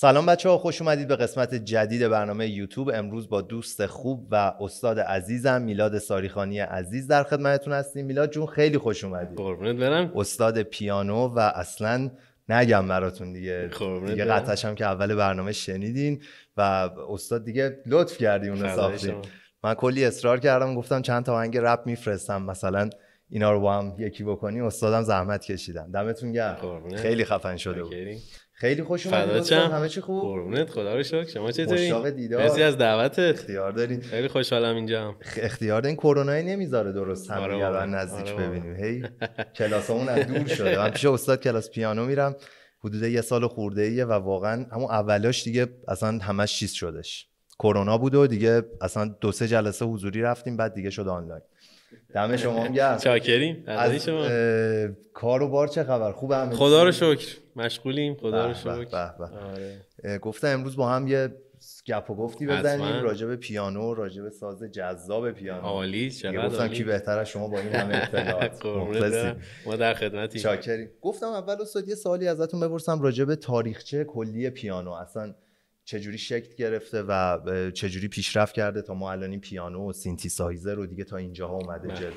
سلام بچه ها خوش اومدید به قسمت جدید برنامه یوتیوب امروز با دوست خوب و استاد عزیزم میلاد ساریخانی عزیز در خدمتتون هستیم میلاد جون خیلی خوش اومدید قربونت برم استاد پیانو و اصلا نگم براتون دیگه دیگه قطعش هم که اول برنامه شنیدین و استاد دیگه لطف کردی اون ساختین من کلی اصرار کردم گفتم چند تا آهنگ رپ میفرستم مثلا اینا رو با هم یکی بکنی استادم زحمت کشیدم. دمتون گرم خیلی خفن شده بود خیلی خوش اومدید همه چی خوب قربونت خدا رو شکر شما چطوری مشتاق دیدار مرسی از دعوتت اختیار دارین خیلی خوشحالم اینجا اختیار این کرونا نمیذاره درست هم آره آره نزدیک آره ببینیم هی کلاسمون از دور شده من پیش استاد کلاس پیانو میرم حدود یه سال خورده ایه و واقعا همون اولاش دیگه اصلا همش چیز شدش کرونا بود و دیگه اصلا دو سه جلسه حضوری رفتیم بعد دیگه شد آنلاین دم شما هم گرم چاکریم از شما کار و بار چه خبر خوب همه خدا رو شکر مشغولیم خدا رو شکر آره. گفتم امروز با هم یه گپ و گفتی بزنیم راجع پیانو راجع به ساز جذاب پیانو عالی چقدر گفتم کی بهتره شما با این همه اطلاعات ما در خدمتی چاکریم گفتم اول استاد یه سوالی ازتون بپرسم راجع به تاریخچه کلی پیانو اصلا چجوری شکل گرفته و چجوری پیشرفت کرده تا ما الان این پیانو و سینتی سایزر رو دیگه تا اینجا اومده بله. جلو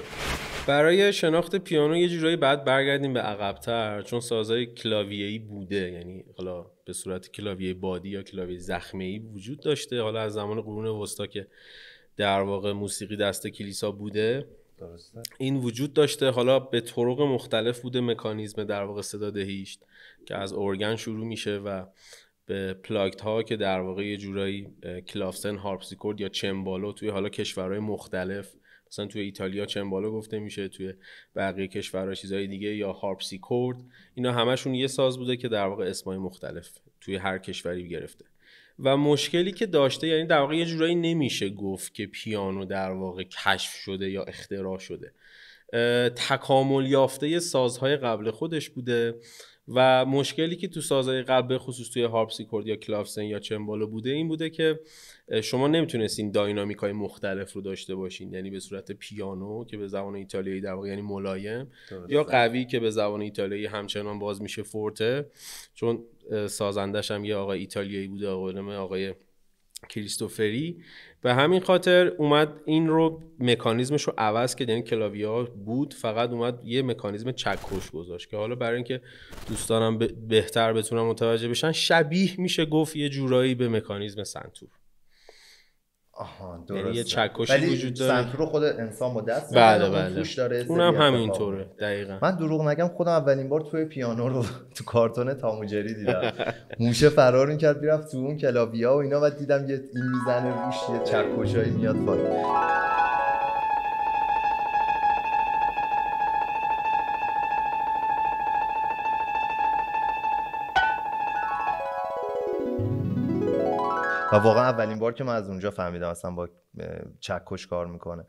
برای شناخت پیانو یه جورایی بعد برگردیم به عقبتر چون سازهای کلاویه‌ای بوده یعنی حالا به صورت کلاویه بادی یا کلاویه زخمه‌ای وجود داشته حالا از زمان قرون وسطا که در واقع موسیقی دست کلیسا بوده درسته. این وجود داشته حالا به طرق مختلف بوده مکانیزم در واقع صدا دهیشت که از ارگن شروع میشه و به ها که در واقع یه جورایی کلافسن هارپسیکورد یا چمبالو توی حالا کشورهای مختلف مثلا توی ایتالیا چمبالو گفته میشه توی بقیه کشورها چیزهای دیگه یا هارپسیکورد اینا همشون یه ساز بوده که در واقع اسمای مختلف توی هر کشوری گرفته و مشکلی که داشته یعنی در واقع یه جورایی نمیشه گفت که پیانو در واقع کشف شده یا اختراع شده تکامل یافته سازهای قبل خودش بوده و مشکلی که تو سازهای قبل خصوص توی هارپسیکورد یا کلافسن یا چمبالو بوده این بوده که شما نمیتونستین داینامیک های مختلف رو داشته باشین یعنی به صورت پیانو که به زبان ایتالیایی در واقع یعنی ملایم یا قوی که به زبان ایتالیایی همچنان باز میشه فورته چون سازندش هم یه آقای ایتالیایی بوده آقای آقای کریستوفری به همین خاطر اومد این رو مکانیزمش رو عوض کرد یعنی کلاویه ها بود فقط اومد یه مکانیزم چکش گذاشت که حالا برای اینکه دوستانم بهتر بتونم متوجه بشن شبیه میشه گفت یه جورایی به مکانیزم سنتور آها یعنی یه چکشی وجود داره سنتور خود انسان با دست بله بله توش داره اونم همینطوره دقیقا من دروغ نگم خودم اولین بار توی پیانو رو تو کارتون تاموجری دیدم موشه فرار کرد میرفت تو اون کلاویا و اینا و دیدم یه این میزنه روش یه چکشایی میاد پایین و واقعا اولین بار که من از اونجا فهمیدم اصلا با چکش کار میکنه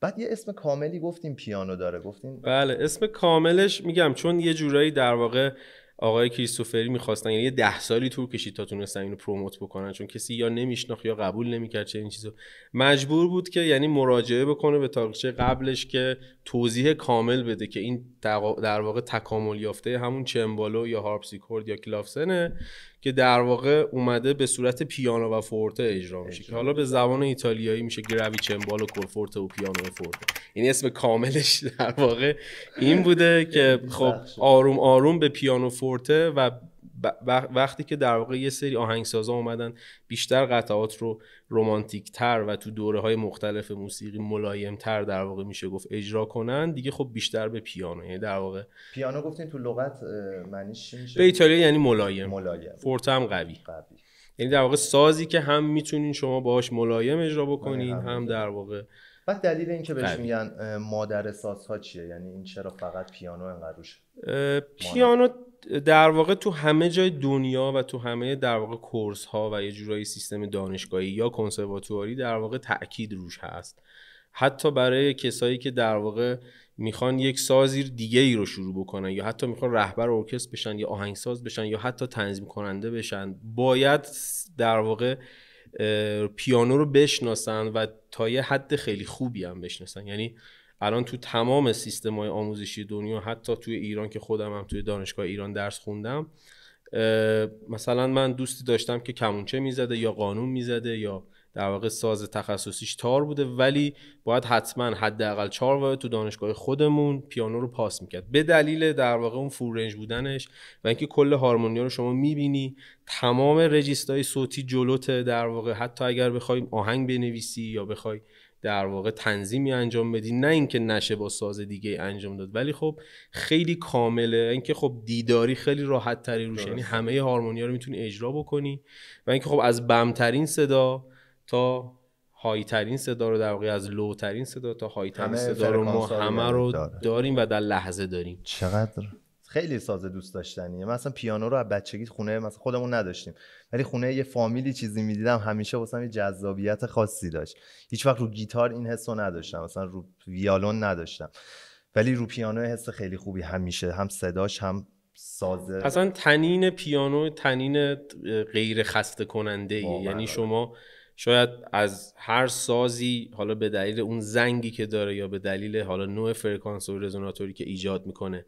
بعد یه اسم کاملی گفتیم پیانو داره گفتیم بله اسم کاملش میگم چون یه جورایی در واقع آقای کریستوفری میخواستن یعنی یه ده سالی طول کشید تا تونستن اینو پروموت بکنن چون کسی یا نمیشناخت یا قبول نمیکرد چه این چیزو مجبور بود که یعنی مراجعه بکنه به تاریخچه قبلش که توضیح کامل بده که این در واقع تکامل یافته همون چمبالو یا هارپسیکورد یا کلافسنه که در واقع اومده به صورت پیانو و فورته اجرا میشه که حالا به زبان ایتالیایی میشه گروی چمبال و کورفورته و پیانو و فورته یعنی اسم کاملش در واقع این بوده که خب آروم آروم به پیانو فورته و وقتی که در واقع یه سری آهنگسازا اومدن بیشتر قطعات رو رومانتیک تر و تو دوره های مختلف موسیقی ملایم تر در واقع میشه گفت اجرا کنن دیگه خب بیشتر به پیانو یعنی در واقع پیانو گفتین تو لغت معنیش میشه به ایتالیا یعنی ملایم ملایم فورت هم قوی قوی یعنی در واقع سازی که هم میتونین شما باهاش ملایم اجرا بکنین آره، هم, در واقع بعد دلیل اینکه بهش میگن مادر سازها چیه یعنی این چرا فقط پیانو انقدر پیانو در واقع تو همه جای دنیا و تو همه در واقع کورس ها و یه جورایی سیستم دانشگاهی یا کنسرواتواری در واقع تاکید روش هست حتی برای کسایی که در واقع میخوان یک سازی دیگه ای رو شروع بکنن یا حتی میخوان رهبر ارکستر بشن یا آهنگساز بشن یا حتی تنظیم کننده بشن باید در واقع پیانو رو بشناسن و تا یه حد خیلی خوبی هم بشناسن یعنی الان تو تمام سیستم های آموزشی دنیا حتی توی ایران که خودم هم توی دانشگاه ایران درس خوندم مثلا من دوستی داشتم که کمونچه میزده یا قانون میزده یا در واقع ساز تخصصیش تار بوده ولی باید حتما حداقل چهار واحد تو دانشگاه خودمون پیانو رو پاس میکرد به دلیل در واقع اون فورنج بودنش و اینکه کل هارمونیا رو شما میبینی تمام رجیستای صوتی جلوته در واقع حتی اگر بخوایم آهنگ بنویسی یا بخوای در واقع تنظیمی انجام بدی نه اینکه نشه با ساز دیگه انجام داد ولی خب خیلی کامله اینکه خب دیداری خیلی راحت تری روش یعنی همه هارمونیا رو میتونی اجرا بکنی و اینکه خب از بمترین صدا تا های ترین صدا رو در واقع از لو ترین صدا تا هایترین ترین صدا رو ما همه رو داریم و در لحظه داریم چقدر خیلی ساز دوست داشتنیه من اصلا پیانو رو از بچگی خونه مثلا خودمون نداشتیم ولی خونه یه فامیلی چیزی میدیدم همیشه واسم یه جذابیت خاصی داشت هیچ وقت رو گیتار این حس رو نداشتم مثلا رو ویالون نداشتم ولی رو پیانو حس خیلی خوبی همیشه هم صداش هم سازه اصلا تنین پیانو تنین غیر خسته کننده یعنی شما شاید از هر سازی حالا به دلیل اون زنگی که داره یا به دلیل حالا نوع فرکانس و رزوناتوری که ایجاد میکنه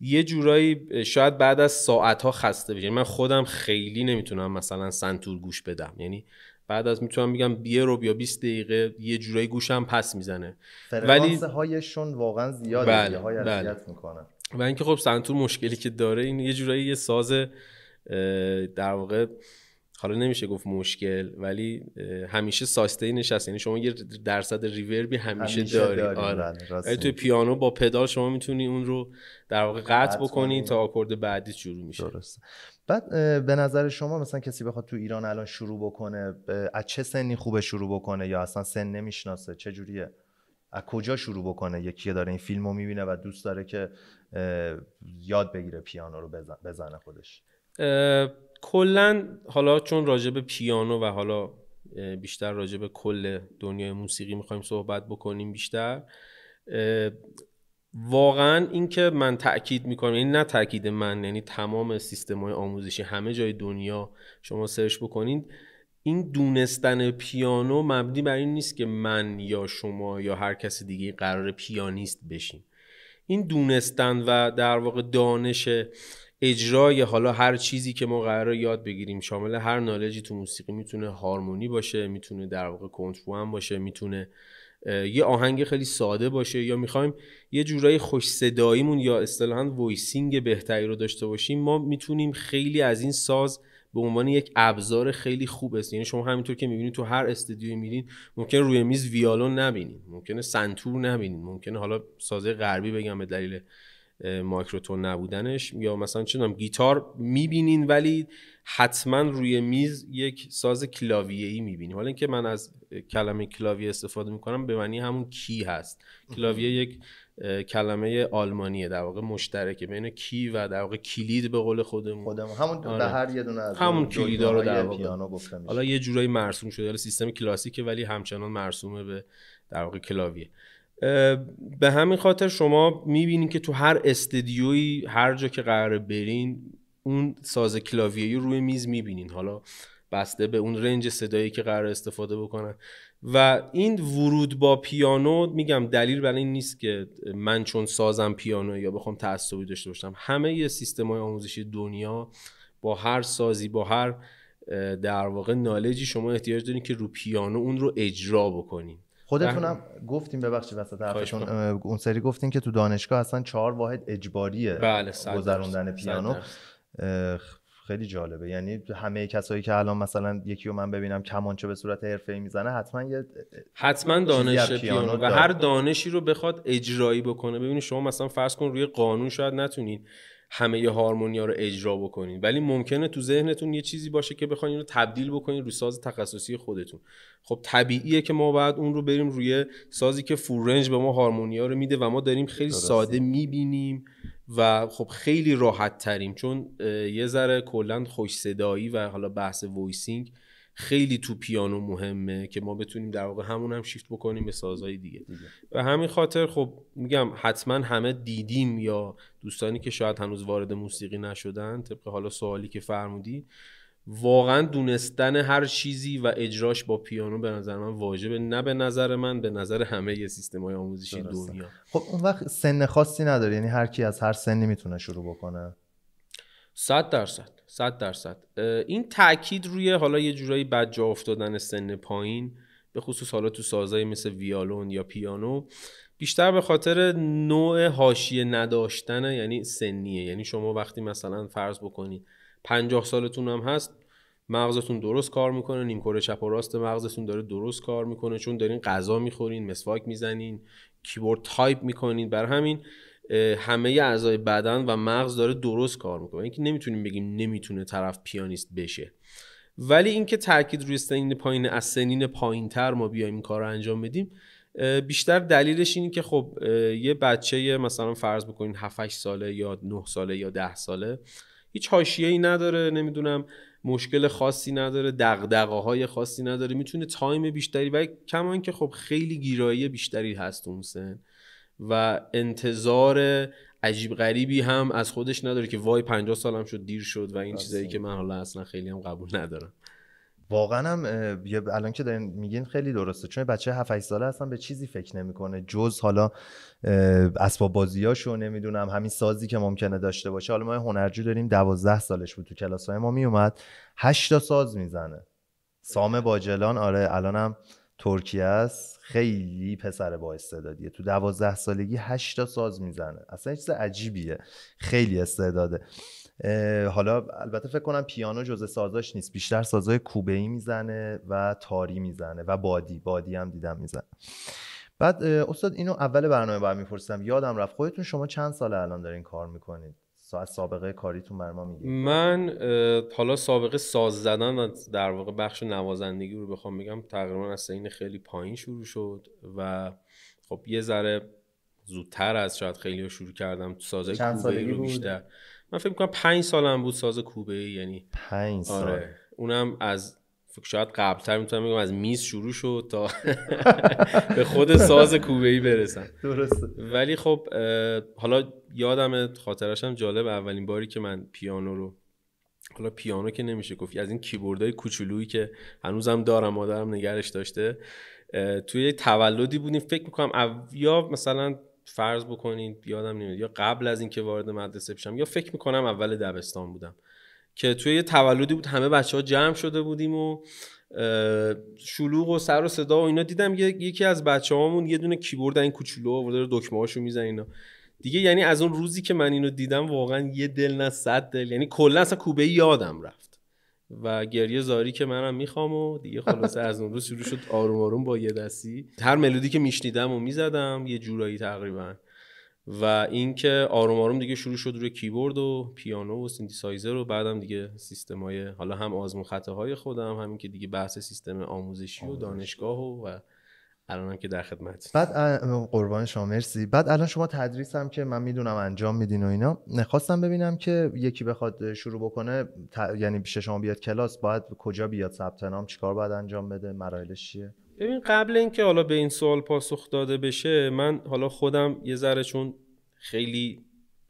یه جورایی شاید بعد از ساعت ها خسته یعنی من خودم خیلی نمیتونم مثلا سنتور گوش بدم یعنی بعد از میتونم بگم بیه رو یا 20 دقیقه یه جورایی گوشم پس میزنه ولی هایشون واقعا زیاده بله، های بله. میکنن و اینکه خب سنتور مشکلی که داره این یه جورایی یه ساز در واقع حالا نمیشه گفت مشکل ولی همیشه ساسته ای نشست یعنی شما یه درصد ریوربی همیشه, همیشه داری, داری. آره. بله، توی پیانو با پدال شما میتونی اون رو در واقع قطع بکنی تا آکورد بعدی شروع میشه بعد به نظر شما مثلا کسی بخواد تو ایران الان شروع بکنه از چه سنی خوبه شروع بکنه یا اصلا سن نمیشناسه چه جوریه از کجا شروع بکنه یکی داره این فیلمو میبینه و دوست داره که یاد بگیره پیانو رو بزنه خودش کلا حالا چون راجب پیانو و حالا بیشتر راجب کل دنیای موسیقی میخوایم صحبت بکنیم بیشتر واقعا اینکه من تاکید میکنم این یعنی نه تاکید من یعنی تمام سیستم های آموزشی همه جای دنیا شما سرچ بکنید این دونستن پیانو مبنی بر این نیست که من یا شما یا هر کس دیگه قرار پیانیست بشیم این دونستن و در واقع دانش اجرای حالا هر چیزی که ما قرار یاد بگیریم شامل هر نالجی تو موسیقی میتونه هارمونی باشه میتونه در واقع باشه میتونه یه آهنگ خیلی ساده باشه یا میخوایم یه جورایی خوش صداییمون یا اصطلاحا ویسینگ بهتری رو داشته باشیم ما میتونیم خیلی از این ساز به عنوان یک ابزار خیلی خوب است یعنی شما همینطور که میبینید تو هر استدیوی میرین ممکن روی میز ویالون نبینید ممکنه سنتور نبینید ممکنه حالا سازه غربی بگم به دلیل مایکروتون نبودنش یا مثلا نام گیتار میبینین ولی حتما روی میز یک ساز کلاویه ای میبینین حالا اینکه من از کلمه کلاویه استفاده میکنم به معنی همون کی هست کلاویه یک کلمه آلمانیه در واقع مشترکه بین کی و در واقع کلید به قول خودمون خودمون همون آره. هر یه دونه از همون کلیدا رو در واقع حالا یه جورایی مرسوم شده حالا سیستم کلاسیکه ولی همچنان مرسومه به در واقع کلاویه به همین خاطر شما میبینین که تو هر استدیوی هر جا که قراره برین اون ساز کلاویهی روی میز میبینین حالا بسته به اون رنج صدایی که قرار استفاده بکنن و این ورود با پیانو میگم دلیل برای این نیست که من چون سازم پیانو یا بخوام تعصبی داشته باشم همه یه سیستم های آموزشی دنیا با هر سازی با هر در واقع نالجی شما احتیاج دارین که رو پیانو اون رو اجرا بکنین خودتونم بله. گفتیم ببخشید وسط حرفتون اون سری گفتیم که تو دانشگاه اصلا چهار واحد اجباریه بله گذروندن پیانو خیلی جالبه یعنی همه کسایی که الان مثلا یکی رو من ببینم کمانچه به صورت حرفه‌ای میزنه حتما یه حتما دانش پیانو و هر دانشی رو بخواد اجرایی بکنه ببینید شما مثلا فرض کن روی قانون شاید نتونید همه هارمونیا رو اجرا بکنین ولی ممکنه تو ذهنتون یه چیزی باشه که بخواین رو تبدیل بکنین روی ساز تخصصی خودتون خب طبیعیه که ما بعد اون رو بریم روی سازی که فورنج به ما هارمونیا رو میده و ما داریم خیلی ساده میبینیم و خب خیلی راحت تریم چون یه ذره کلا خوش صدایی و حالا بحث وایسینگ خیلی تو پیانو مهمه که ما بتونیم در واقع همون هم شیفت بکنیم به سازهای دیگه, به و همین خاطر خب میگم حتما همه دیدیم یا دوستانی که شاید هنوز وارد موسیقی نشدن طبق حالا سوالی که فرمودی واقعا دونستن هر چیزی و اجراش با پیانو به نظر من واجبه نه به نظر من به نظر همه یه سیستم های آموزشی دنیا خب اون وقت سن خاصی نداره یعنی هر کی از هر سنی میتونه شروع بکنه صد، درصد در درصد این تاکید روی حالا یه جورایی بد جا افتادن سن پایین به خصوص حالا تو سازایی مثل ویالون یا پیانو بیشتر به خاطر نوع حاشیه نداشتن یعنی سنیه یعنی شما وقتی مثلا فرض بکنید پنجاه سالتون هم هست مغزتون درست کار میکنه نیم کره چپ و راست مغزتون داره درست کار میکنه چون دارین غذا میخورین مسواک میزنین کیبورد تایپ میکنین بر همین همه اعضای بدن و مغز داره درست کار میکنه اینکه یعنی نمیتونیم بگیم نمیتونه طرف پیانیست بشه ولی اینکه تاکید روی سنین پایین از سنین تر ما بیایم این کار رو انجام بدیم بیشتر دلیلش اینه که خب یه بچه مثلا فرض بکنین 7 ساله یا 9 ساله یا 10 ساله هیچ حاشیه‌ای نداره نمیدونم مشکل خاصی نداره دغدغه های خاصی نداره میتونه تایم بیشتری و کمان که خب خیلی گیرایی بیشتری هست اون سن و انتظار عجیب غریبی هم از خودش نداره که وای 50 سالم شد دیر شد و این چیزایی که من حالا اصلا خیلی هم قبول ندارم واقعا هم الان که دارین میگین خیلی درسته چون بچه 7 8 ساله اصلا به چیزی فکر نمیکنه جز حالا اسباب بازیاشو نمیدونم همین سازی که ممکنه داشته باشه حالا ما هنرجو داریم 12 سالش بود تو کلاس های ما میومد 8 تا ساز میزنه سام باجلان آره الانم ترکیه است خیلی پسر با استعدادیه تو دوازده سالگی هشتا ساز میزنه اصلا چیز عجیبیه خیلی استعداده حالا البته فکر کنم پیانو جزء سازاش نیست بیشتر سازای کوبه ای میزنه و تاری میزنه و بادی بادی هم دیدم میزنه بعد استاد اینو اول برنامه بر میپرسم یادم رفت خودتون شما چند سال الان دارین کار میکنید ساعت سابقه کاریتون بر ما میگه من حالا سابقه ساز زدن و در واقع بخش نوازندگی رو بخوام بگم تقریبا از سین خیلی پایین شروع شد و خب یه ذره زودتر از شاید خیلی رو شروع کردم تو سازه کوبه رو بیشتر من فکر میکنم پنج سالم بود ساز کوبه یعنی پنج سال آره. اونم از خب شاید قبلتر میتونم بگم از میز شروع شد تا به خود ساز کوبه ای برسم درسته ولی خب حالا یادم خاطرشم جالب اولین باری که من پیانو رو حالا پیانو که نمیشه گفت از این کیبوردهای کوچولویی که هنوزم دارم مادرم نگرش داشته توی تولدی بودیم فکر میکنم او... یا مثلا فرض بکنید یادم نمیاد یا قبل از اینکه وارد مدرسه بشم یا فکر میکنم اول دبستان بودم که توی یه تولدی بود همه بچه ها جمع شده بودیم و شلوغ و سر و صدا و اینا دیدم یکی از بچه هامون یه دونه کیبورد این کوچولو آورده رو دکمه هاشو میزن اینا دیگه یعنی از اون روزی که من اینو دیدم واقعا یه دل نه صد دل یعنی کلا اصلا کوبه یادم رفت و گریه زاری که منم میخوام و دیگه خلاص از اون روز شروع شد آروم آروم با یه دستی هر ملودی که میشنیدم و میزدم یه جورایی تقریبا و اینکه آروم آروم دیگه شروع شد روی کیبورد و پیانو و سایزر و بعدم دیگه سیستم های حالا هم آزمون خطه های خودم همین که دیگه بحث سیستم آموزشی و دانشگاه و, الان هم که در خدمت بعد قربان شما مرسی بعد الان شما تدریس هم که من میدونم انجام میدین و اینا نخواستم ببینم که یکی بخواد شروع بکنه یعنی پیش شما بیاد کلاس باید کجا بیاد ثبت نام چیکار باید انجام بده مراحلش چیه ببین قبل اینکه حالا به این سوال پاسخ داده بشه من حالا خودم یه ذره چون خیلی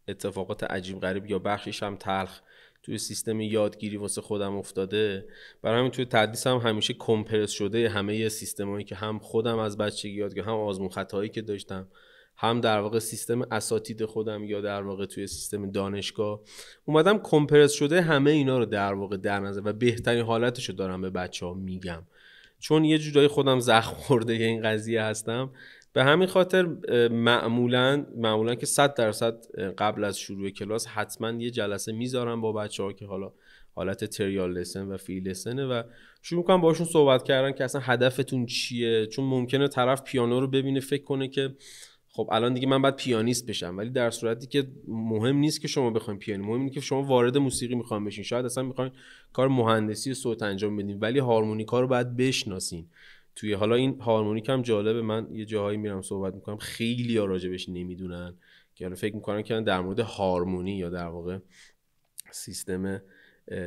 اتفاقات عجیب غریب یا بخشش هم تلخ توی سیستم یادگیری واسه خودم افتاده برای همین توی تدریس هم همیشه کمپرس شده همه هایی که هم خودم از بچگی یاد هم آزمون خطایی که داشتم هم در واقع سیستم اساتید خودم یا در واقع توی سیستم دانشگاه اومدم کمپرس شده همه اینا رو در واقع در نظر و بهترین حالتش رو دارم به بچه ها میگم چون یه جورایی خودم زخم خورده این قضیه هستم به همین خاطر معمولا معمولا که 100 درصد قبل از شروع کلاس حتما یه جلسه میذارم با بچه ها که حالا حالت تریال لسن و فیل لسنه و شروع میکنم باشون صحبت کردن که اصلا هدفتون چیه چون ممکنه طرف پیانو رو ببینه فکر کنه که خب الان دیگه من باید پیانیست بشم ولی در صورتی که مهم نیست که شما بخواید پیانی مهم اینه که شما وارد موسیقی میخوام بشین شاید اصلا میخواین کار مهندسی صوت انجام بدین ولی هارمونیکا رو باید بشناسین توی حالا این هارمونیک هم جالبه من یه جاهایی میرم صحبت میکنم خیلی ها راجبش نمیدونن که حالا فکر میکنن که در مورد هارمونی یا در واقع سیستم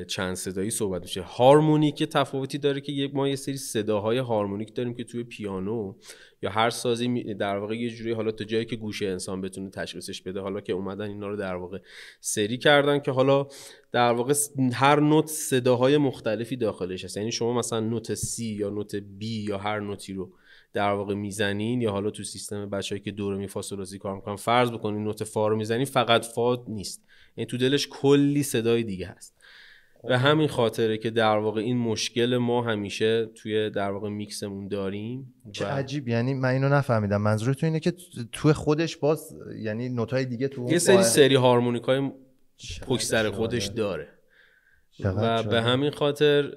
چند صدایی صحبت میشه هارمونیک تفاوتی داره که یک ما یه سری صداهای هارمونیک داریم که توی پیانو یا هر سازی در واقع یه جوری حالا تا جایی که گوش انسان بتونه تشخیصش بده حالا که اومدن اینا رو در واقع سری کردن که حالا در واقع هر نوت صداهای مختلفی داخلش هست یعنی شما مثلا نوت C یا نوت B یا هر نوتی رو در واقع میزنین یا حالا تو سیستم بچه‌ای که دور می کار میکنن فرض بکنین نوت فا رو میزنین فقط فا نیست یعنی تو دلش کلی صدای دیگه هست به همین خاطره که در واقع این مشکل ما همیشه توی در واقع میکسمون داریم چه عجیب یعنی من اینو نفهمیدم منظور تو اینه که تو خودش باز یعنی نوتای دیگه تو یه سری سری هارمونیکای پکسر سر خودش داره و به همین خاطر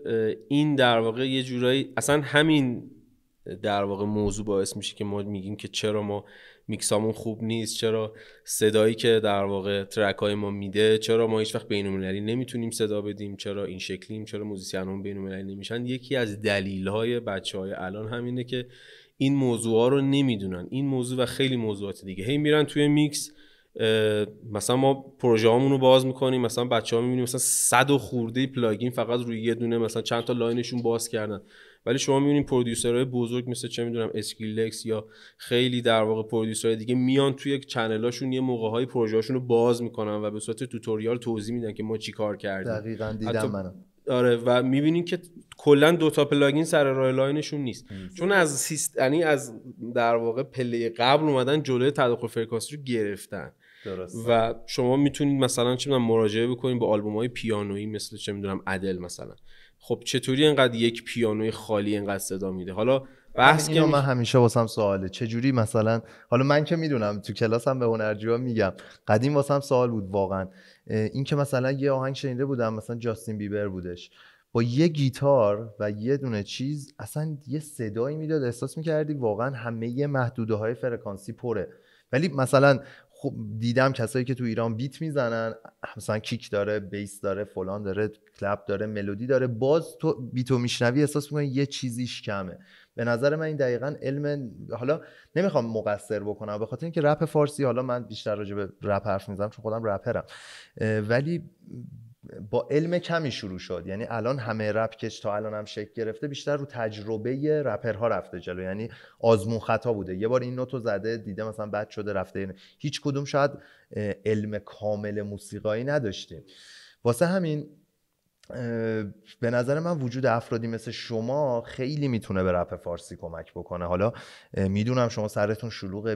این در واقع یه جورایی اصلا همین در واقع موضوع باعث میشه که ما میگیم که چرا ما میکسامون خوب نیست چرا صدایی که در واقع ترک های ما میده چرا ما هیچ وقت بین‌المللی نمیتونیم صدا بدیم چرا این شکلیم چرا همون بین‌المللی نمیشن یکی از های بچه های الان همینه که این موضوع رو نمیدونن این موضوع و خیلی موضوعات دیگه هی میرن توی میکس مثلا ما پروژه رو باز میکنیم مثلا بچه ها مثلا صد و خورده پلاگین فقط روی یه دونه مثلا چند تا لاینشون باز کردن ولی شما میبینید پرودیوسرهای بزرگ مثل چه میدونم اسکیلکس یا خیلی در واقع پرودیوسرهای دیگه میان توی چنلاشون یه موقع های رو باز میکنن و به صورت توتوریال توضیح میدن که ما چی کار کردیم دقیقاً دیدم آره و میبینین که کلا دو تا پلاگین سر راه لاینشون نیست چون از سیست... یعنی از در واقع پله قبل اومدن جلوی تداخل فرکانسی رو گرفتن و شما میتونید مثلا چه میدونم مراجعه بکنید به آلبوم های پیانویی مثل چه میدونم عدل مثلا خب چطوری اینقدر یک پیانوی خالی اینقدر صدا میده حالا بحث که من همیشه واسم سواله چه جوری مثلا حالا من که میدونم تو هم به هنرجوها میگم قدیم واسم سوال بود واقعا این که مثلا یه آهنگ شنیده بودم مثلا جاستین بیبر بودش با یه گیتار و یه دونه چیز اصلا یه صدایی میداد احساس میکردی واقعا همه محدوده های فرکانسی پره ولی مثلا خب دیدم کسایی که تو ایران بیت میزنن مثلا کیک داره بیس داره فلان داره کلپ داره ملودی داره باز تو بیتو میشنوی احساس میکنی یه چیزیش کمه به نظر من این دقیقا علم حالا نمیخوام مقصر بکنم به خاطر اینکه رپ فارسی حالا من بیشتر راجع به رپ حرف میزنم چون خودم رپرم ولی با علم کمی شروع شد یعنی الان همه رپ که تا الان هم شکل گرفته بیشتر رو تجربه رپرها رفته جلو یعنی آزمون خطا بوده یه بار این نوتو زده دیده مثلا بد شده رفته یعنی هیچ کدوم شاید علم کامل موسیقایی نداشتیم واسه همین به نظر من وجود افرادی مثل شما خیلی میتونه به رپ فارسی کمک بکنه حالا میدونم شما سرتون شلوغ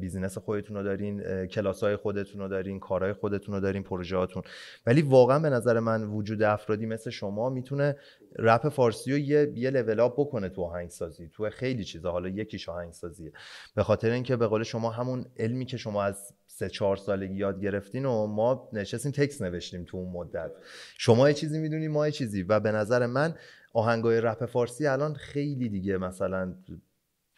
بیزینس خودتون رو دارین کلاس های خودتون رو دارین کارهای خودتون رو دارین پروژه هاتون ولی واقعا به نظر من وجود افرادی مثل شما میتونه رپ فارسی رو یه یه لول اپ بکنه تو آهنگسازی تو خیلی چیزا حالا یکیش آهنگسازیه به خاطر اینکه به قول شما همون علمی که شما از سه چهار سالگی یاد گرفتین و ما نشستیم تکس نوشتیم تو اون مدت شما یه چیزی میدونی ما یه چیزی و به نظر من آهنگای رپ فارسی الان خیلی دیگه مثلا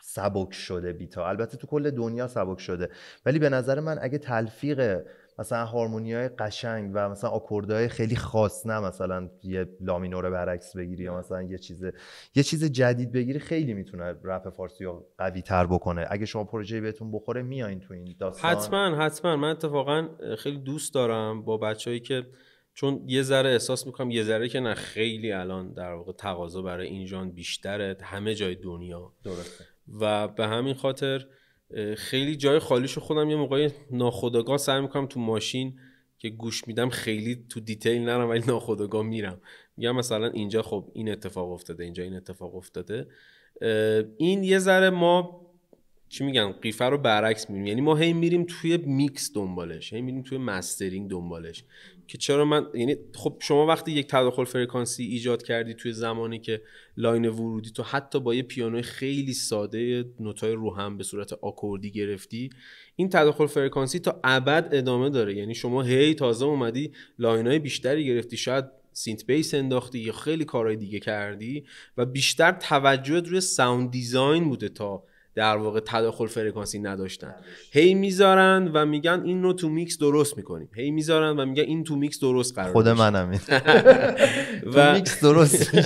سبک شده بیتا البته تو کل دنیا سبک شده ولی به نظر من اگه تلفیق مثلا هارمونی های قشنگ و مثلا های خیلی خاص نه مثلا یه لامینور برعکس بگیری یا مثلا یه چیز یه چیز جدید بگیری خیلی میتونه رپ فارسی رو قوی تر بکنه اگه شما پروژه بهتون بخوره میایین تو این داستان حتما حتما من اتفاقا خیلی دوست دارم با بچههایی که چون یه ذره احساس میکنم یه ذره که نه خیلی الان در واقع تقاضا برای این جان بیشتره همه جای دنیا درسته و به همین خاطر خیلی جای شو خودم یه موقعی ناخداگاه سعی میکنم تو ماشین که گوش میدم خیلی تو دیتیل نرم ولی ناخداگاه میرم میگم مثلا اینجا خب این اتفاق افتاده اینجا این اتفاق افتاده این یه ذره ما چی میگن قیفه رو برعکس میریم یعنی ما هی میریم توی میکس دنبالش هی میریم توی مسترینگ دنبالش که چرا من یعنی خب شما وقتی یک تداخل فرکانسی ایجاد کردی توی زمانی که لاین ورودی تو حتی با یه پیانوی خیلی ساده نوتای رو هم به صورت آکوردی گرفتی این تداخل فرکانسی تا ابد ادامه داره یعنی شما هی تازه اومدی های بیشتری گرفتی شاید سینت بیس انداختی یا خیلی کارهای دیگه کردی و بیشتر توجهت روی ساوند دیزاین بوده تا در واقع تداخل فرکانسی نداشتن هی میذارن و میگن این رو تو میکس درست میکنیم هی میذارن و میگن این تو میکس درست قرار خود منم و میکس درست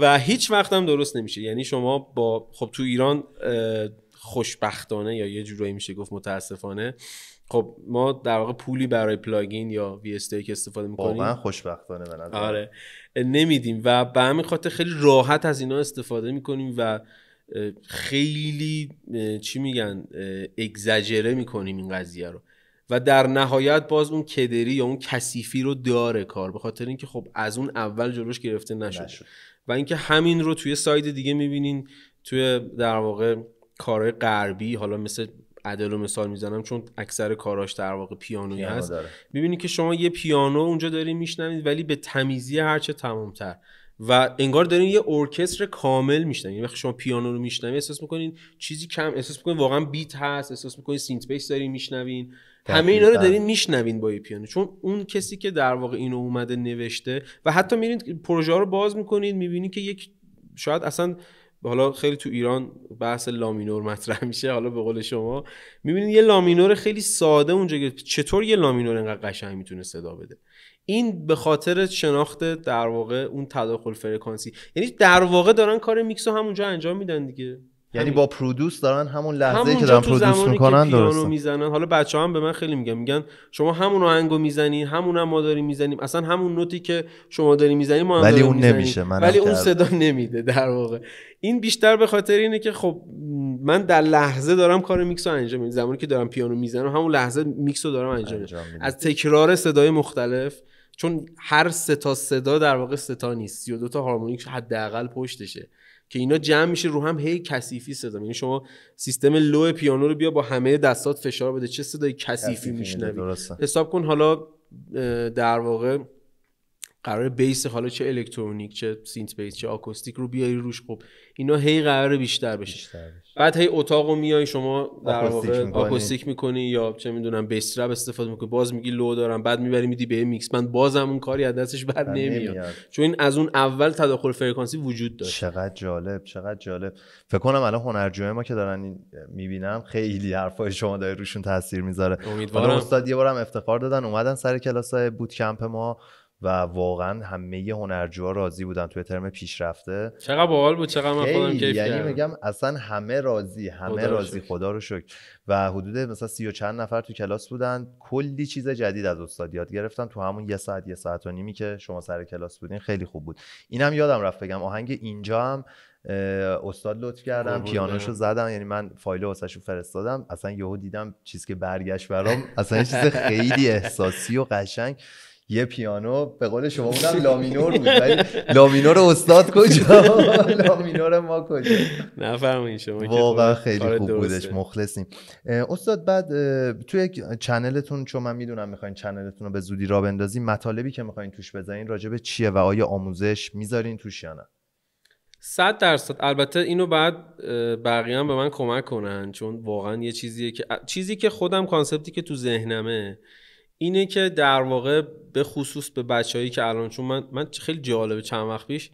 و هیچ وقت هم درست نمیشه یعنی شما با خب تو ایران خوشبختانه یا یه جورایی میشه گفت متاسفانه خب ما در واقع پولی برای پلاگین یا وی استیک استفاده میکنیم واقعا خوشبختانه به آره نمیدیم و به همین خاطر خیلی راحت از اینا استفاده میکنیم و خیلی چی میگن اگزجره میکنیم این قضیه رو و در نهایت باز اون کدری یا اون کثیفی رو داره کار به خاطر اینکه خب از اون اول جلوش گرفته نشد, نشد. و اینکه همین رو توی ساید دیگه میبینین توی در واقع کارهای غربی حالا مثل عدل و مثال میزنم چون اکثر کاراش در واقع پیانوی پیانو هست میبینید که شما یه پیانو اونجا داری میشنوید ولی به تمیزی هرچه تمامتر و انگار دارین یه ارکستر کامل میشنوین یعنی وقتی شما پیانو رو میشنوین احساس میکنین چیزی کم احساس میکنین واقعا بیت هست احساس میکنین سینت بیس دارین میشنوین همه اینا رو دارین میشنوین با پیانو چون اون کسی که در واقع اینو اومده نوشته و حتی میرین پروژه رو باز میکنین میبینین که یک شاید اصلا حالا خیلی تو ایران بحث لامینور مطرح میشه حالا به قول شما میبینید یه لامینور خیلی ساده اونجا که چطور یه لامینور اینقدر قشنگ میتونه صدا بده این به خاطر شناخت در واقع اون تداخل فرکانسی یعنی در واقع دارن کار میکس رو همونجا انجام میدن دیگه یعنی با پرودوس دارن همون لحظه که دارن پرودوس میکنن درست میزنن حالا بچه هم به من خیلی میگن میگن شما همون آهنگو میزنی همون هم ما داریم میزنیم اصلا همون نوتی که شما داری میزنی ما هم ولی اون نمیشه من ولی اون صدا نمیده در واقع این بیشتر به خاطر اینه که خب من در لحظه دارم کار میکس رو انجام میدم زمانی که دارم پیانو میزنم همون لحظه میکس رو دارم انجام میدم از تکرار صدای مختلف چون هر سه تا صدا در واقع سه تا نیست 32 تا هارمونیک حداقل پشتشه که اینا جمع میشه رو هم هی کثیفی صدا یعنی شما سیستم لو پیانو رو بیا با همه دستات فشار بده چه صدای کثیفی میشنوی حساب کن حالا در واقع قرار بیس حالا چه الکترونیک چه سینت بیس چه آکوستیک رو بیاری روش خب اینا هی قرار بیشتر بشه بیشتر بعد هی اتاق رو میای شما در واقع آکوستیک میکنی یا چه میدونم بیس رب استفاده میکنی باز میگی لو دارم بعد میبری میدی به میکس من بازم اون کاری از دستش بعد نمیاد چون این از اون اول تداخل فرکانسی وجود داشت چقدر جالب چقدر جالب فکر کنم الان هنرجوی ما که دارن این میبینم خیلی حرفای شما داره روشون تاثیر میذاره امیدوارم استاد یه بارم افتخار دادن اومدن سر کلاس بوت کمپ ما و واقعا همه هنرجوها راضی بودن توی ترم پیشرفته چقدر باحال بود چقدر من خودم کیف یعنی میگم اصلا همه راضی همه راضی خدا رو شکر و حدود مثلا سی و چند نفر تو کلاس بودن کلی چیز جدید از استاد یاد گرفتم تو همون یه ساعت یه ساعت و نیمی که شما سر کلاس بودین خیلی خوب بود اینم یادم رفت بگم آهنگ اینجا هم استاد لطف کردم پیانوشو زدم یعنی من فایل واسش فرستادم اصلا یهو دیدم چیزی که برگشت برام اصلا چیز خیلی احساسی و قشنگ یه پیانو به قول شما بودم لامینور بود ولی لامینور استاد کجا لامینور ما کجا فرمایید شما واقعا خب، خیلی خوب بودش مخلصیم استاد بعد توی چنلتون چون من میدونم میخواین چنلتون رو به زودی را بندازین مطالبی که میخواین توش بذارین راجبه چیه و آیا آموزش میذارین توش یا نه صد درصد البته اینو بعد بقیه هم به من کمک کنن چون واقعا یه چیزیه که چیزی که خودم کانسپتی که تو ذهنمه اینه که در واقع به خصوص به بچههایی که الان چون من من خیلی جالبه چند وقت پیش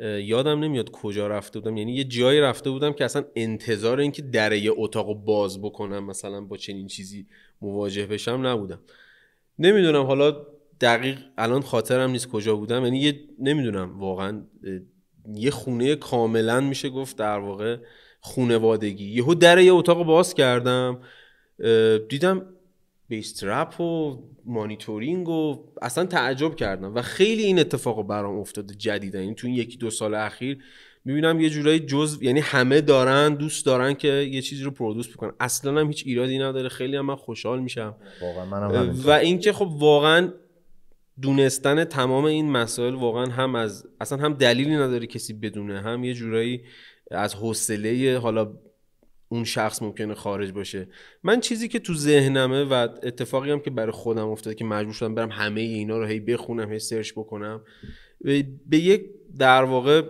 یادم نمیاد کجا رفته بودم یعنی یه جایی رفته بودم که اصلا انتظار اینکه دره اتاق باز بکنم مثلا با چنین چیزی مواجه بشم نبودم نمیدونم حالا دقیق الان خاطرم نیست کجا بودم یعنی یه نمیدونم واقعا یه خونه کاملا میشه گفت در واقع خونوادگی یهو در یه اتاق باز کردم دیدم بیس رپ و مانیتورینگ و اصلا تعجب کردم و خیلی این اتفاق برام افتاده جدیدا این تو این یکی دو سال اخیر میبینم یه جورایی جز یعنی همه دارن دوست دارن که یه چیزی رو پرودوس بکنن اصلا هم هیچ ایرادی نداره خیلی هم من خوشحال میشم واقعا منم و اینکه خب واقعا دونستن تمام این مسائل واقعا هم از اصلا هم دلیلی نداره کسی بدونه هم یه جورایی از حوصله حالا اون شخص ممکنه خارج باشه من چیزی که تو ذهنمه و اتفاقی هم که برای خودم افتاده که مجبور شدم برم همه اینا رو هی بخونم هی سرچ بکنم به یک در واقع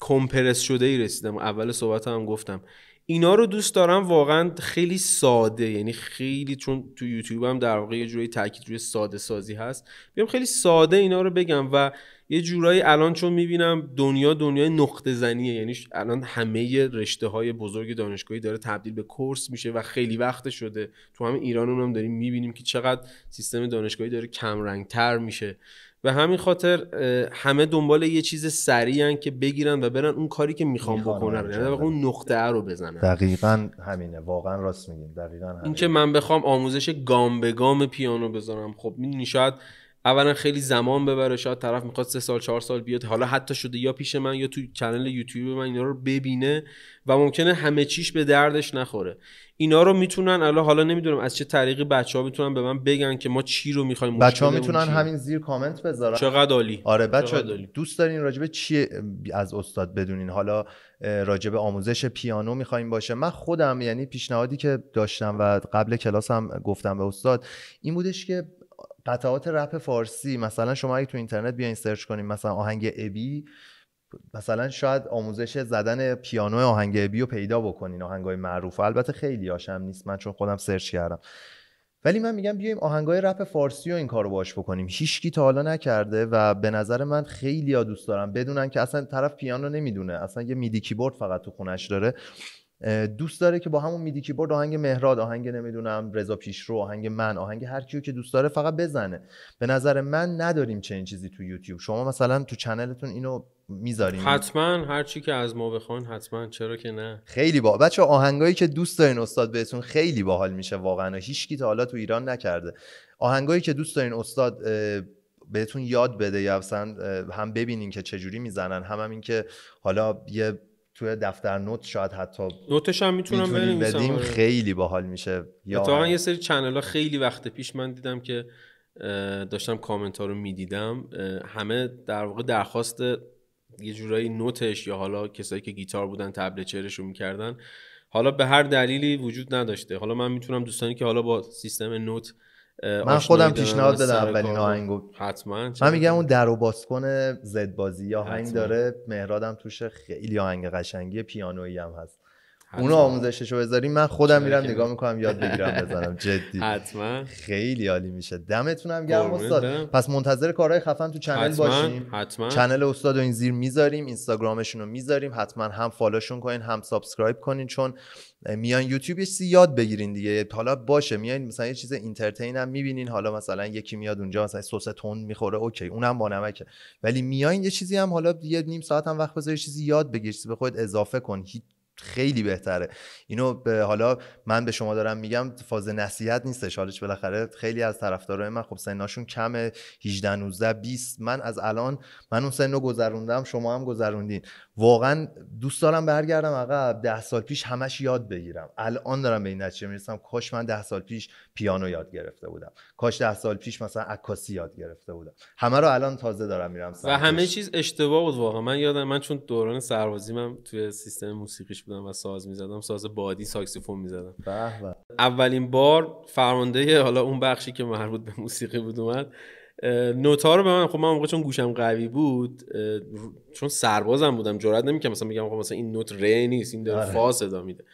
کمپرس شده ای رسیدم اول صحبت هم گفتم اینا رو دوست دارم واقعا خیلی ساده یعنی خیلی چون تو یوتیوب هم در واقع یه جوری تاکید روی ساده سازی هست بیام خیلی ساده اینا رو بگم و یه جورایی الان چون میبینم دنیا دنیای نقطه زنیه یعنی الان همه رشته های بزرگ دانشگاهی داره تبدیل به کورس میشه و خیلی وقت شده تو هم ایران اونم داریم میبینیم که چقدر سیستم دانشگاهی داره کمرنگتر میشه به همین خاطر همه دنبال یه چیز سریع که بگیرن و برن اون کاری که میخوام بکنن یعنی اون نقطه رو بزنن دقیقا همینه واقعا راست میگیم این که من بخوام آموزش گام به گام پیانو بذارم خب میدونی شاید اولا خیلی زمان ببره شاید طرف میخواد سه سال چهار سال بیاد حالا حتی شده یا پیش من یا تو کانال یوتیوب من اینا رو ببینه و ممکنه همه چیش به دردش نخوره اینا رو میتونن الان حالا نمیدونم از چه طریقی بچه ها میتونن به من بگن که ما چی رو میخوایم بچه ها میتونن همین زیر کامنت بذارن چقدر عالی آره بچه عالی. دوست دارین راجبه چی از استاد بدونین حالا راجبه آموزش پیانو میخوایم باشه من خودم یعنی پیشنهادی که داشتم و قبل کلاسم گفتم به استاد این بودش که قطعات رپ فارسی مثلا شما اگه تو اینترنت بیاین سرچ کنیم مثلا آهنگ ابی مثلا شاید آموزش زدن پیانو آهنگ ابی رو پیدا بکنین آهنگای معروف البته خیلی هاشم نیست من چون خودم سرچ کردم ولی من میگم بیایم آهنگای رپ فارسی رو این کارو باش بکنیم هیچکی تا حالا نکرده و به نظر من خیلی ها دوست دارم بدونن که اصلا طرف پیانو نمیدونه اصلا یه میدی کیبورد فقط تو خونش داره دوست داره که با همون میدی کیبورد آهنگ مهراد آهنگ نمیدونم رضا رو آهنگ من آهنگ هر کیو که دوست داره فقط بزنه به نظر من نداریم چه این چیزی تو یوتیوب شما مثلا تو چنلتون اینو میذاریم حتما هر چی که از ما بخوان حتما چرا که نه خیلی با بچه آهنگایی که دوست دارین استاد بهتون خیلی باحال میشه واقعا هیچ کی تا حالا تو ایران نکرده آهنگایی که دوست دارین استاد بهتون یاد بده یا هم ببینین که چجوری میزنن هم, هم اینکه حالا یه توی دفتر نوت شاید حتی نوتش هم میتونم بنویسم بدیم خیلی باحال میشه یا یه سری چنل ها خیلی وقت پیش من دیدم که داشتم کامنت ها رو میدیدم همه در واقع درخواست یه جورایی نوتش یا حالا کسایی که گیتار بودن تبلچرش رو میکردن حالا به هر دلیلی وجود نداشته حالا من میتونم دوستانی که حالا با سیستم نوت من خودم پیشنهاد بدم اولین آهنگو حتما من میگم اون در و کنه زد بازی آهنگ داره مهرادم توش خیلی آهنگ قشنگی پیانویی هم هست اون آموزشش رو بذاریم من خودم میرم نگاه میکنم یاد بگیرم بزنم جدی حتما خیلی عالی میشه دمتونم گرم استاد پس منتظر کارهای خفن تو چنل باشیم حتما. چنل استاد این زیر میذاریم اینستاگرامشون رو میذاریم حتما هم فالوشون کنین هم سابسکرایب کنین چون میان یوتیوب یه یاد بگیرین دیگه حالا باشه میان مثلا یه چیز اینترتین هم میبینین حالا مثلا یکی میاد اونجا مثلا سس تند میخوره اوکی اونم با نمکه ولی میان یه چیزی هم حالا یه نیم ساعت هم وقت چیزی یاد بگیر به خود اضافه کن هیچ خیلی بهتره اینو به حالا من به شما دارم میگم فاز نصیحت نیستش حالش بالاخره خیلی از طرفدارای من خب سنشون کمه 18 19 20 من از الان من اون سن رو گذروندم شما هم گذروندین واقعا دوست دارم برگردم عقب 10 سال پیش همش یاد بگیرم الان دارم به این نتیجه میرسم کاش من 10 سال پیش پیانو یاد گرفته بودم کاش 10 سال پیش مثلا عکاسی یاد گرفته بودم همه رو الان تازه دارم میرم و همه چیز اشتباه بود واقعا من یادم من چون دوران سربازی من توی سیستم موسیقیش بودم و ساز میزدم ساز بادی ساکسیفون میزدم اولین بار فرمانده حالا اون بخشی که مربوط به موسیقی بود اومد نوتا رو به من خب من چون گوشم قوی بود چون سربازم بودم جرئت نمیکنم مثلا میگم خب مثلا این نوت ر نیست این داره آره. فا صدا میده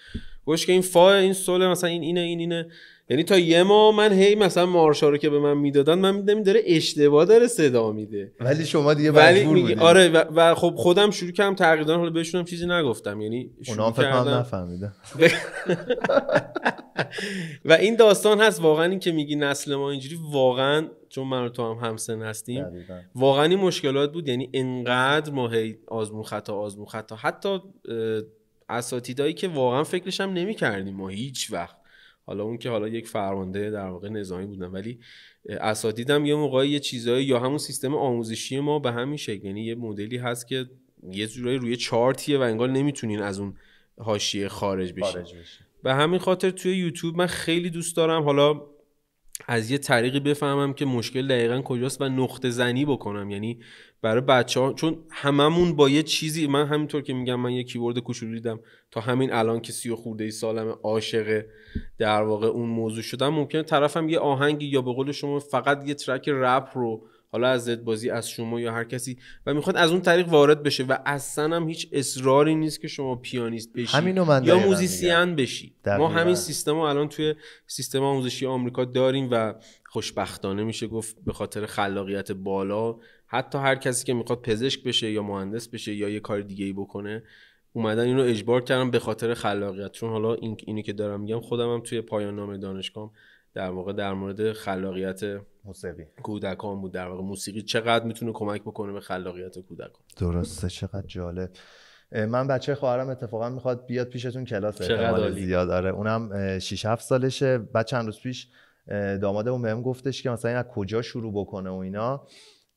گوش که این فا این سوله مثلا این اینه این اینه یعنی تا یه ما من هی مثلا مارشا رو که به من میدادن من میدم داره اشتباه داره صدا میده ولی شما دیگه ولی آره و, خب خودم شروع کردم تقریبا حالا بهشونم چیزی نگفتم یعنی اونا فکر نفهمیده و این داستان هست واقعا این که میگی نسل ما اینجوری واقعا چون من و تو هم همسن هستیم واقعا این مشکلات بود یعنی انقدر ما هی آزمون خطا آزمون خطا حتی اساتیدایی که واقعا فکرش نمیکردیم ما هیچ وقت حالا اون که حالا یک فرمانده در واقع نظامی بودن ولی اساتیدم یه موقعی یه چیزایی یا همون سیستم آموزشی ما به همین شکل یعنی یه مدلی هست که یه جورایی روی چارتیه و انگار نمیتونین از اون حاشیه خارج بشین به همین خاطر توی یوتیوب من خیلی دوست دارم حالا از یه طریقی بفهمم که مشکل دقیقا کجاست و نقطه زنی بکنم یعنی برای بچه ها چون هممون با یه چیزی من همینطور که میگم من یه کیبورد کوچولو دیدم تا همین الان که سی و خورده ای سالم عاشق در واقع اون موضوع شدم ممکنه طرفم یه آهنگی یا به قول شما فقط یه ترک رپ رو حالا از زد بازی از شما یا هر کسی و میخواد از اون طریق وارد بشه و اصلا هم هیچ اصراری نیست که شما پیانیست بشی یا موزیسین بشی ما همین سیستم رو الان توی سیستم آموزشی آمریکا داریم و خوشبختانه میشه گفت به خاطر خلاقیت بالا حتی هر کسی که میخواد پزشک بشه یا مهندس بشه یا یه کار دیگه ای بکنه اومدن اینو اجبار کردم به خاطر خلاقیت چون حالا این اینی که دارم میگم خودم هم توی پایان نامه دانشگاه در واقع در مورد خلاقیت موسیقی کودکان بود در واقع موسیقی چقدر میتونه کمک بکنه به خلاقیت کودکان درسته چقدر جالب من بچه خواهرم اتفاقا میخواد بیاد پیشتون کلاس احتمال زیاد آره اونم 6 7 سالشه بعد چند روز پیش دامادمون بهم گفتش که مثلا از کجا شروع بکنه و اینا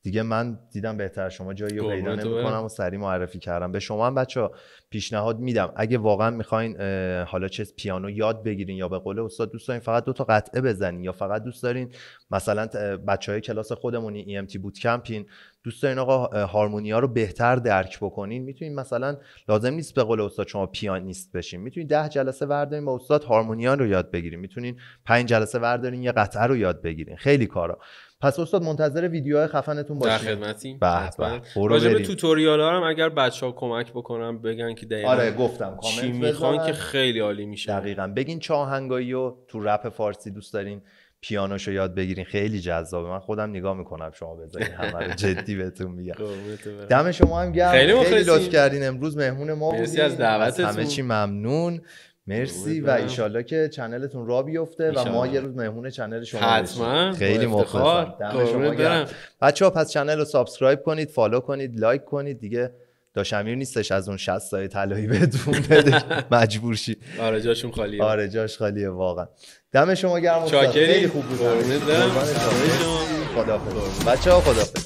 دیگه من دیدم بهتر شما جایی رو پیدا نمیکنم و سری معرفی کردم به شما هم بچه ها پیشنهاد میدم اگه واقعا میخواین حالا چه پیانو یاد بگیرین یا به قول استاد دوست دارین فقط دو تا قطعه بزنین یا فقط دوست دارین مثلا بچه های کلاس خودمونی ای ام تی بوت کمپین دوست دارین آقا هارمونیا رو بهتر درک بکنین میتونین مثلا لازم نیست به قول استاد شما پیانیست بشین میتونین ده جلسه وردارین با استاد هارمونیا رو یاد بگیرین میتونین پنج جلسه وردارین یه قطعه رو یاد بگیرین خیلی کارا پس استاد منتظر ویدیوهای خفنتون باشید در خدمتیم به به توتوریال ها هم اگر بچه ها کمک بکنم بگن که دقیقا آره گفتم چی میخوان که خیلی عالی میشه دقیقا بگین چاهنگایی و تو رپ فارسی دوست دارین پیانوشو یاد بگیرین خیلی جذابه من خودم نگاه میکنم شما بذارین همه رو جدی خب، بهتون میگم دم شما هم گرم خیلی, خیلی لطف کردین امروز مهمون ما بودین از دعوتتون همه چی ممنون مرسی و ایشالله که چنلتون را بیفته و ما یه روز مهمون چنل شما حتما خیلی مخلصم بچه ها پس چنل رو سابسکرایب کنید فالو کنید لایک کنید دیگه داشمیر نیستش از اون شست سایه تلایی بدون بده مجبور شید آره جاشون خالیه آره جاش خالیه واقعا دم شما گرم خیلی خوب بود خداحافظ